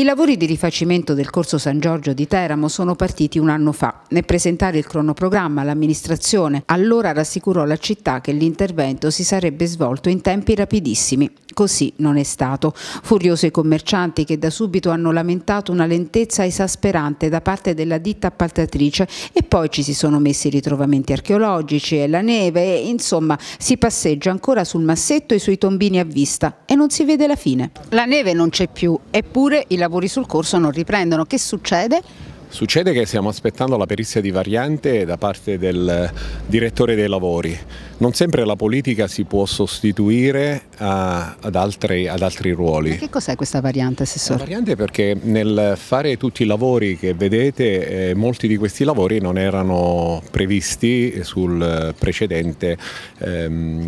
I lavori di rifacimento del corso San Giorgio di Teramo sono partiti un anno fa. Nel presentare il cronoprogramma l'amministrazione allora rassicurò la città che l'intervento si sarebbe svolto in tempi rapidissimi. Così non è stato. Furioso i commercianti che da subito hanno lamentato una lentezza esasperante da parte della ditta appaltatrice e poi ci si sono messi i ritrovamenti archeologici e la neve e insomma si passeggia ancora sul massetto e sui tombini a vista e non si vede la fine. La neve non c'è più eppure i lavori sul corso non riprendono. Che succede? Succede che stiamo aspettando la perizia di variante da parte del direttore dei lavori. Non sempre la politica si può sostituire a, eh, ad, altri, ad, altri, ruoli. Ma che cos'è questa variante, Assessore? La variante perché nel fare tutti i lavori che vedete, eh, molti di questi lavori non erano previsti sul precedente ehm,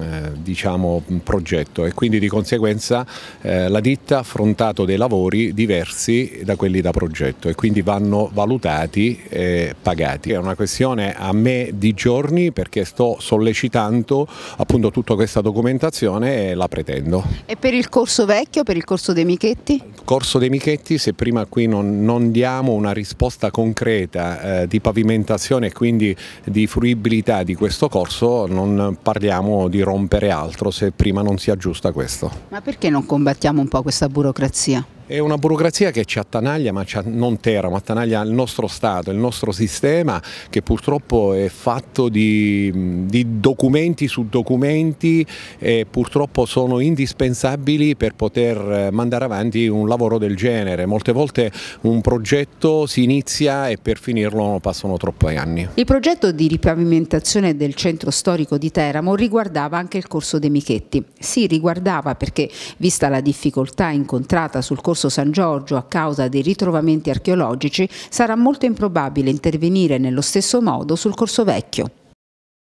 eh, diciamo, progetto e quindi di conseguenza eh, la ditta ha affrontato dei lavori diversi da quelli da progetto e quindi vanno vanno valutati e pagati. È una questione a me di giorni perché sto sollecitando appunto tutta questa documentazione e la pretendo. E per il corso vecchio, per il corso dei Michetti? Il corso dei Michetti, se prima qui non, non diamo una risposta concreta eh, di pavimentazione e quindi di fruibilità di questo corso, non parliamo di rompere altro se prima non si aggiusta questo. Ma perché non combattiamo un po' questa burocrazia? È una burocrazia che ci attanaglia, ma non Teramo, ma attanaglia il nostro Stato, il nostro sistema che purtroppo è fatto di, di documenti su documenti e purtroppo sono indispensabili per poter eh, mandare avanti un lavoro del genere. Molte volte un progetto si inizia e per finirlo passano troppi anni. Il progetto di ripavimentazione del centro storico di Teramo riguardava anche il corso dei Michetti. Sì, riguardava perché, vista la difficoltà incontrata sul corso Corso San Giorgio a causa dei ritrovamenti archeologici sarà molto improbabile intervenire nello stesso modo sul Corso Vecchio.